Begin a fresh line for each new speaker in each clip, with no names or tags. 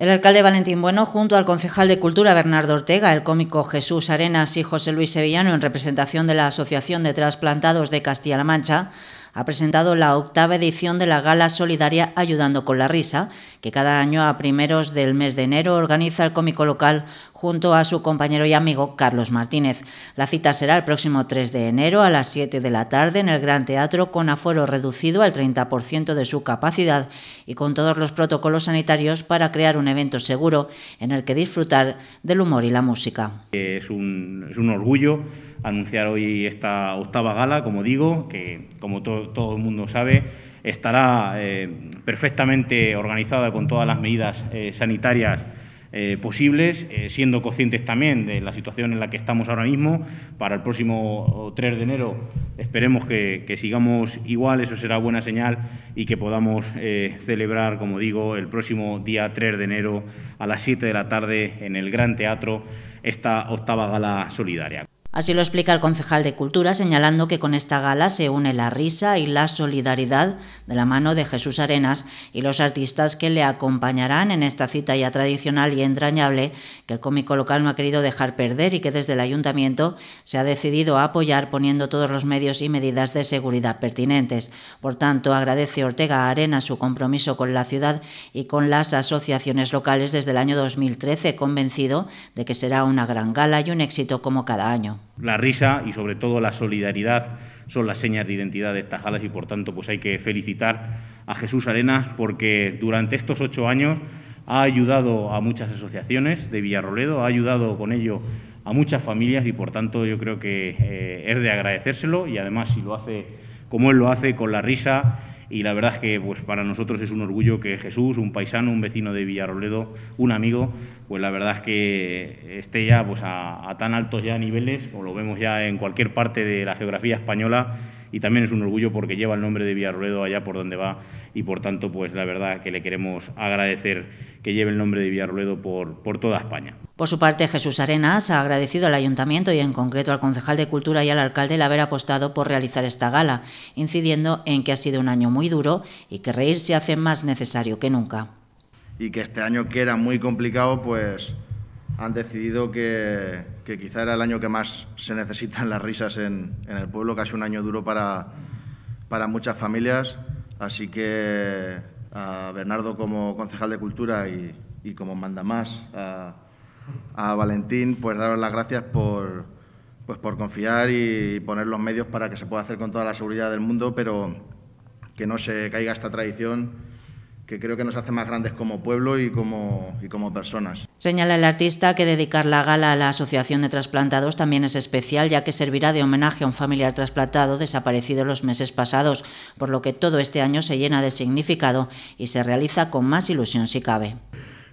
El alcalde Valentín Bueno, junto al concejal de Cultura Bernardo Ortega, el cómico Jesús Arenas y José Luis Sevillano, en representación de la Asociación de Trasplantados de Castilla-La Mancha, ha presentado la octava edición de la gala solidaria Ayudando con la Risa, que cada año a primeros del mes de enero organiza el cómico local junto a su compañero y amigo Carlos Martínez. La cita será el próximo 3 de enero a las 7 de la tarde en el Gran Teatro con aforo reducido al 30% de su capacidad y con todos los protocolos sanitarios para crear un evento seguro en el que disfrutar del humor y la música.
Eh, es un, es un orgullo anunciar hoy esta octava gala, como digo, que como todo el mundo sabe, estará eh, perfectamente organizada con todas las medidas eh, sanitarias eh, posibles, eh, siendo conscientes también de la situación en la que estamos ahora mismo. Para el próximo 3 de enero esperemos que, sigamos igual, eso será buena señal y que podamos eh, celebrar, como digo, el próximo día 3 de enero a las 7 de la tarde en el Gran Teatro esta octava gala solidaria.
Así lo explica el concejal de Cultura, señalando que con esta gala se une la risa y la solidaridad de la mano de Jesús Arenas y los artistas que le acompañarán en esta cita ya tradicional y entrañable que el cómico local no ha querido dejar perder y que desde el ayuntamiento se ha decidido a apoyar poniendo todos los medios y medidas de seguridad pertinentes. Por tanto, agradece Ortega Arena Arenas su compromiso con la ciudad y con las asociaciones locales desde el año 2013, convencido de que será una gran gala y un éxito como cada año. La risa y sobre todo la solidaridad son las señas de identidad de estas Jalas y por tanto
pues hay que felicitar a Jesús Arenas porque durante estos ocho años ha ayudado a muchas asociaciones de Villarroledo, ha ayudado con ello a muchas familias y por tanto yo creo que eh, es de agradecérselo y además si lo hace como él lo hace con la risa y la verdad es que pues, para nosotros es un orgullo que Jesús, un paisano, un vecino de Villarrobledo, un amigo, pues la verdad es que esté ya pues, a, tan altos ya niveles, o lo vemos ya en cualquier parte de la geografía española, y también es un orgullo porque lleva el nombre de Villarroledo allá por donde va y por tanto pues la verdad que le queremos agradecer que lleve el nombre de Villarroledo por, por toda España.
Por su parte, Jesús Arenas ha agradecido al ayuntamiento y en concreto al concejal de Cultura y al alcalde el haber apostado por realizar esta gala, incidiendo en que ha sido un año muy duro y que reír se hace más necesario que nunca.
Y que este año que era muy complicado, pues han decidido que, quizá era el año que más se necesitan las risas en, el pueblo, casi un año duro para, para muchas familias. Así que a Bernardo como concejal de Cultura y, y como manda más, a, a Valentín, pues daros las gracias pues, por, confiar y poner los medios para que se pueda hacer con toda la seguridad del mundo, pero que no se caiga esta tradición que creo que nos hace más grandes como pueblo y como, y como personas.
Señala el artista que dedicar la gala a la Asociación de Trasplantados también es especial, ya que servirá de homenaje a un familiar trasplantado desaparecido los meses pasados, por lo que todo este año se llena de significado y se realiza con más ilusión si cabe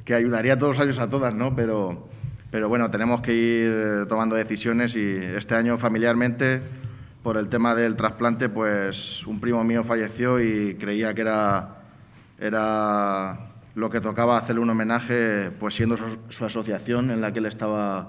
que ayudaría todos los años a todas, ¿no? Pero, pero bueno, tenemos que ir eh, tomando decisiones y este año familiarmente, por el tema del trasplante, pues un primo mío falleció y creía que era, era lo que tocaba hacerle un homenaje, pues siendo su, su asociación en la que él estaba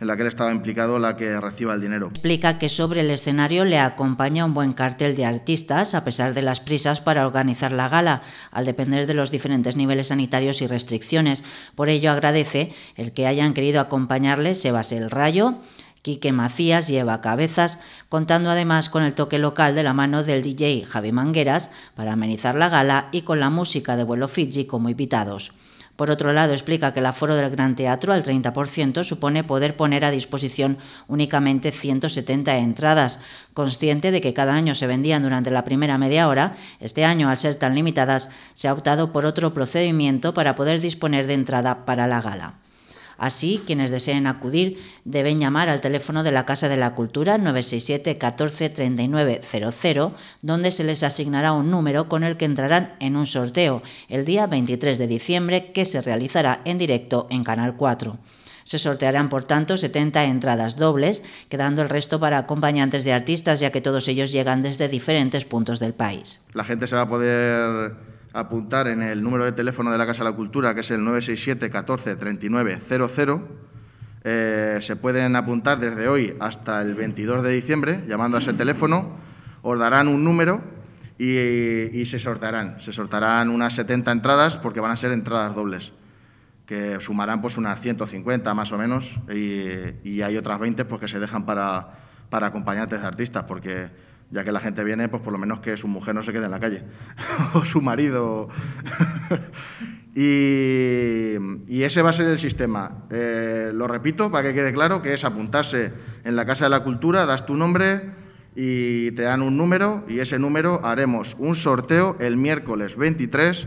en la que él estaba implicado la que reciba el dinero.
Explica que sobre el escenario le acompaña un buen cartel de artistas, a pesar de las prisas para organizar la gala, al depender de los diferentes niveles sanitarios y restricciones. Por ello agradece el que hayan querido acompañarle Sebas el Rayo, Quique Macías lleva cabezas, contando además con el toque local de la mano del DJ Javi Mangueras para amenizar la gala y con la música de vuelo Fiji como invitados. Por otro lado, explica que el aforo del Gran Teatro al 30% supone poder poner a disposición únicamente 170 entradas. Consciente de que cada año se vendían durante la primera media hora, este año, al ser tan limitadas, se ha optado por otro procedimiento para poder disponer de entrada para la gala. Así, quienes deseen acudir deben llamar al teléfono de la Casa de la Cultura 967 14 39 donde se les asignará un número con el que entrarán en un sorteo el día 23 de diciembre que se realizará en directo en Canal 4. Se sortearán, por tanto, 70 entradas dobles, quedando el resto para acompañantes de artistas, ya que todos ellos llegan desde diferentes puntos del país.
La gente se va a poder apuntar en el número de teléfono de la Casa de la Cultura, que es el 967 14 39 00. se pueden apuntar desde hoy hasta el 22 de diciembre, llamando a ese teléfono, os darán un número y, se sortarán. Se sortarán unas 70 entradas porque van a ser entradas dobles que sumarán pues unas 150 más o menos y, hay otras 20 pues, que se dejan para, para acompañantes de artistas porque ya que la gente viene, pues por lo menos que su mujer no se quede en la calle, o su marido. y, ese va a ser el sistema. Eh, lo repito para que quede claro, que es apuntarse en la Casa de la Cultura, das tu nombre y te dan un número y ese número haremos
un sorteo el miércoles 23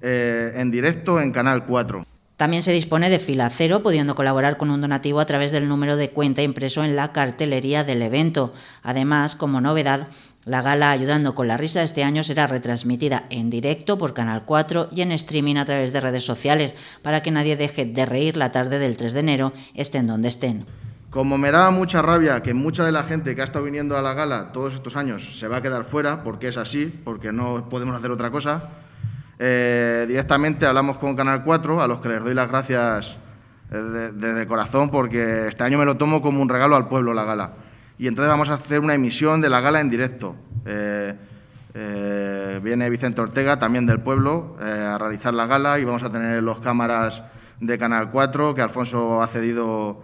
eh, en directo en Canal 4. También se dispone de fila cero, pudiendo colaborar con un donativo a través del número de cuenta impreso en la cartelería del evento. Además, como novedad, la gala Ayudando con la Risa este año será retransmitida en directo por Canal 4 y en streaming a través de redes sociales para que nadie deje de reír la tarde del 3 de enero, estén donde estén. Como me da mucha
rabia que mucha de la gente que ha estado viniendo a la gala todos estos años se va a quedar fuera, porque es así, porque no podemos hacer otra cosa, eh, directamente hablamos con Canal 4, a los que les doy las gracias eh, desde corazón, porque este año me lo tomo como un regalo al pueblo la gala. Y entonces vamos a hacer una emisión de la gala en directo. Eh, viene Vicente Ortega, también del pueblo, a realizar la gala y vamos a tener los cámaras de Canal 4, que Alfonso ha cedido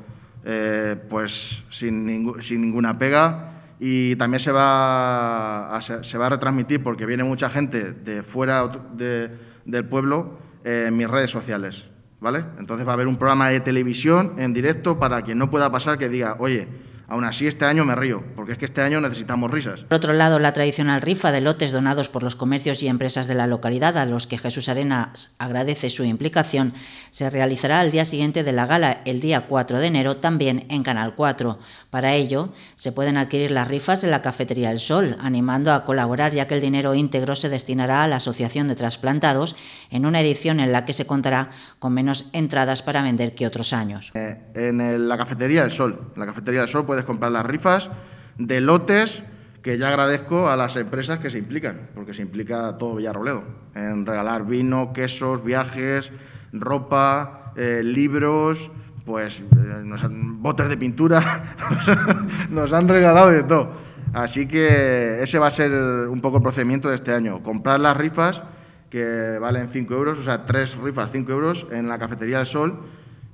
pues sin, sin ninguna pega y también se va, a, se va a retransmitir porque viene mucha gente de fuera de, del pueblo en mis redes sociales, ¿vale? Entonces va a haber un programa de televisión en directo para quien no pueda pasar que diga, oye, Aún así, este año me río, porque es que este año necesitamos risas.
Por otro lado, la tradicional rifa de lotes donados por los comercios y empresas de la localidad, a los que Jesús Arenas agradece su implicación, se realizará al día siguiente de la gala, el día 4 de enero, también en Canal 4. Para ello, se pueden adquirir las rifas en la Cafetería El Sol, animando a colaborar, ya que el dinero íntegro se destinará a la Asociación de Trasplantados en una edición en la que se contará con menos entradas para vender que otros años. Eh,
en la Cafetería El Sol. la Cafetería El Sol puede comprar las rifas de lotes que ya agradezco a las empresas que se implican, porque se implica todo Villarroledo, en regalar vino, quesos, viajes, ropa, eh, libros, pues eh, botes de pintura, nos han regalado de todo. Así que ese va a ser un poco el procedimiento de este año, comprar las rifas que valen 5 euros, o sea, tres rifas 5 euros en la Cafetería del Sol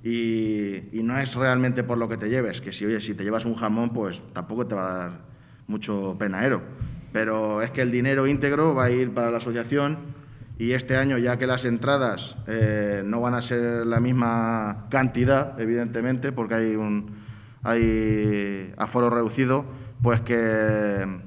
y, no es realmente por lo que te lleves, que si, oye, si te llevas un jamón, pues tampoco te va a dar mucho penaero. Pero es que el dinero íntegro va a ir para la asociación y este año, ya que las entradas eh, no van a ser la misma cantidad, evidentemente, porque hay un hay aforo reducido, pues que,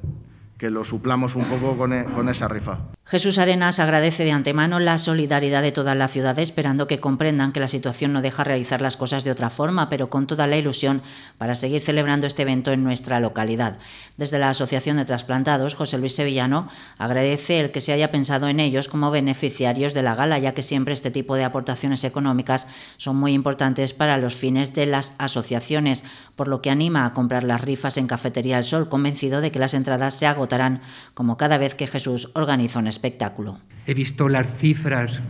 lo suplamos un poco con e, esa rifa.
Jesús Arenas agradece de antemano la solidaridad de toda la ciudad, esperando que comprendan que la situación no deja realizar las cosas de otra forma, pero con toda la ilusión para seguir celebrando este evento en nuestra localidad. Desde la Asociación de Trasplantados, José Luis Sevillano agradece el que se haya pensado en ellos como beneficiarios de la gala, ya que siempre este tipo de aportaciones económicas son muy importantes para los fines de las asociaciones, por lo que anima a comprar las rifas en Cafetería del Sol, convencido de que las entradas se agotarán, como cada vez que Jesús organiza un espectáculo.
He visto las cifras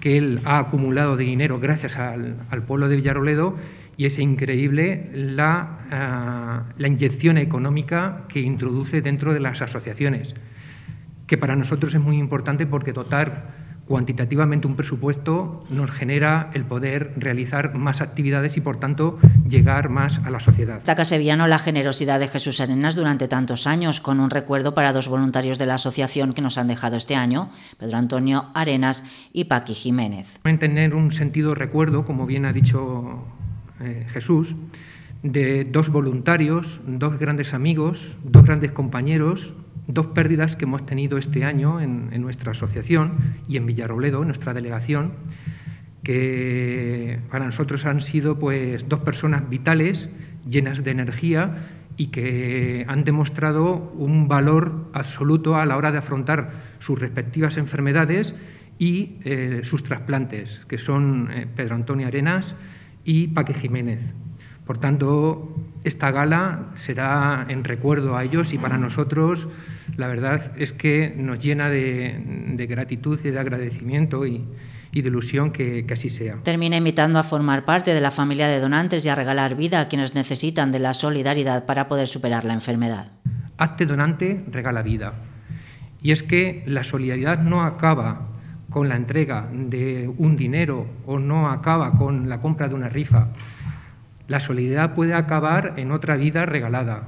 que él ha acumulado de dinero gracias al, pueblo de Villaroledo y es increíble la, ah, la, inyección económica que introduce dentro de las asociaciones, que para nosotros es muy importante porque dotar cuantitativamente un presupuesto nos genera el poder realizar más actividades y, por tanto, llegar más a la sociedad.
Taca sevillano la generosidad de Jesús Arenas durante tantos años, con un recuerdo para dos voluntarios de la asociación que nos han dejado este año, Pedro Antonio Arenas y Paqui Jiménez.
Tener un sentido recuerdo, como bien ha dicho eh, Jesús, de dos voluntarios, dos grandes amigos, dos grandes compañeros, dos pérdidas que hemos tenido este año en, nuestra asociación y en Villarrobledo en nuestra delegación que para nosotros han sido pues, dos personas vitales, llenas de energía y que han demostrado un valor absoluto a la hora de afrontar sus respectivas enfermedades y eh, sus trasplantes, que son eh, Pedro Antonio Arenas y Paque Jiménez. Por tanto, esta gala será en recuerdo a ellos y para nosotros la verdad es que nos llena de, gratitud y de agradecimiento y de ilusión que, así sea.
Termina invitando a formar parte de la familia de donantes y a regalar vida a quienes necesitan de la solidaridad para poder superar la enfermedad.
Acte donante, regala vida. Y es que la solidaridad no acaba con la entrega de un dinero o no
acaba con la compra de una rifa. La solidaridad puede acabar en otra vida regalada.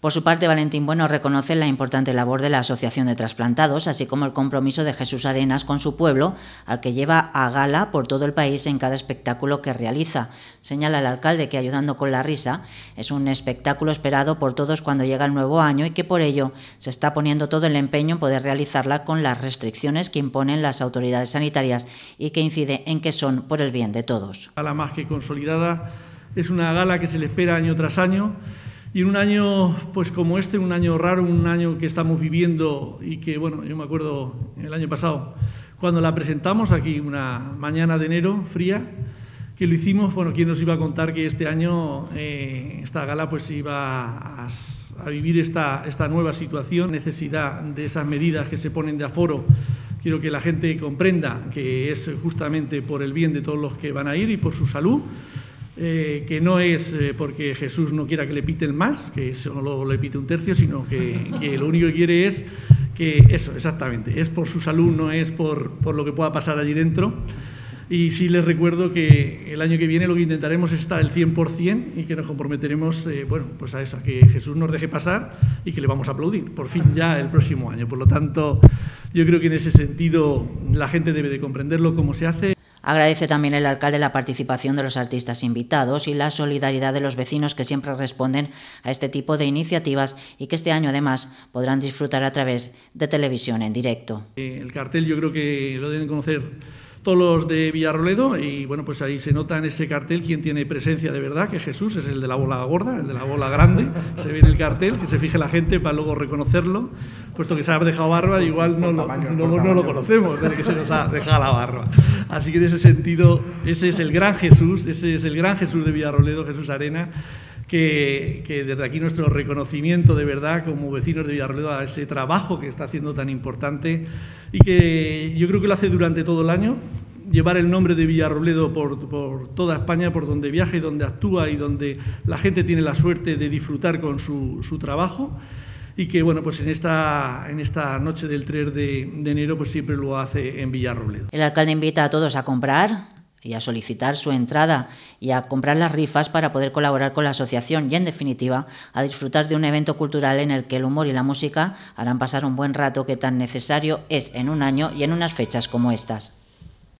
Por su parte, Valentín Bueno reconoce la importante labor de la Asociación de Trasplantados, así como el compromiso de Jesús Arenas con su pueblo, al que lleva a gala por todo el país en cada espectáculo que realiza. Señala el alcalde que Ayudando con la Risa es un espectáculo esperado por todos cuando llega el nuevo año y que por ello se está poniendo todo el empeño en poder realizarla con las restricciones que imponen las autoridades sanitarias y que incide en que son por el bien de todos.
Gala más que consolidada es una gala que se le espera año tras año y en un año, pues como este, un año raro, un año que estamos viviendo y que, bueno, yo me acuerdo el año pasado, cuando la presentamos aquí, una mañana de enero fría, que lo hicimos, bueno, ¿quién nos iba a contar que este año eh, esta gala pues iba a, vivir esta, esta nueva situación, necesidad de esas medidas que se ponen de aforo? Quiero que la gente comprenda que es justamente por el bien de todos los que van a ir y por su salud eh, que no es eh, porque Jesús no quiera que le piten más, que eso no lo, le pite un tercio, sino que, lo único que quiere es que eso, exactamente, es por su salud, no es por, por lo que pueda pasar allí dentro. Y sí les recuerdo que el año que viene lo que intentaremos es estar el 100% y que nos comprometeremos eh, bueno, pues a eso, a que Jesús nos deje pasar y que le vamos a aplaudir, por fin ya el próximo año. Por lo tanto,
yo creo que en ese sentido la gente debe de comprenderlo cómo se hace. Agradece también el alcalde la participación de los artistas invitados y la solidaridad de los vecinos que siempre responden a este tipo de iniciativas y que este año además podrán disfrutar a través de televisión en directo.
Eh, el cartel yo creo que lo deben conocer todos los de Villarroledo y bueno, pues ahí se nota en ese cartel quien tiene presencia de verdad, que Jesús es el de la bola gorda, el de la bola grande, se ve en el cartel, que se fije la gente para luego reconocerlo, puesto que se ha dejado barba, igual no, lo, no, lo conocemos, de que se nos ha dejado la barba. Así que en ese sentido, ese es el gran Jesús, ese es el gran Jesús de Villarroledo, Jesús Arena que, desde aquí nuestro reconocimiento de verdad como vecinos de Villarrobledo a ese trabajo que está haciendo tan importante y que yo creo que lo hace durante todo el año, llevar el nombre de Villarrobledo por, por, toda España, por donde viaja y donde actúa y donde la gente tiene la suerte de disfrutar con su, su trabajo y que, bueno, pues en esta, en esta noche del 3 de, de enero pues siempre lo hace en Villarrobledo.
El alcalde invita a todos a comprar, y a solicitar su entrada y a comprar las rifas para poder colaborar con la asociación y, en definitiva, a disfrutar de un evento cultural en el que el humor y la música harán pasar un buen rato que tan necesario es en un año y en unas fechas como estas.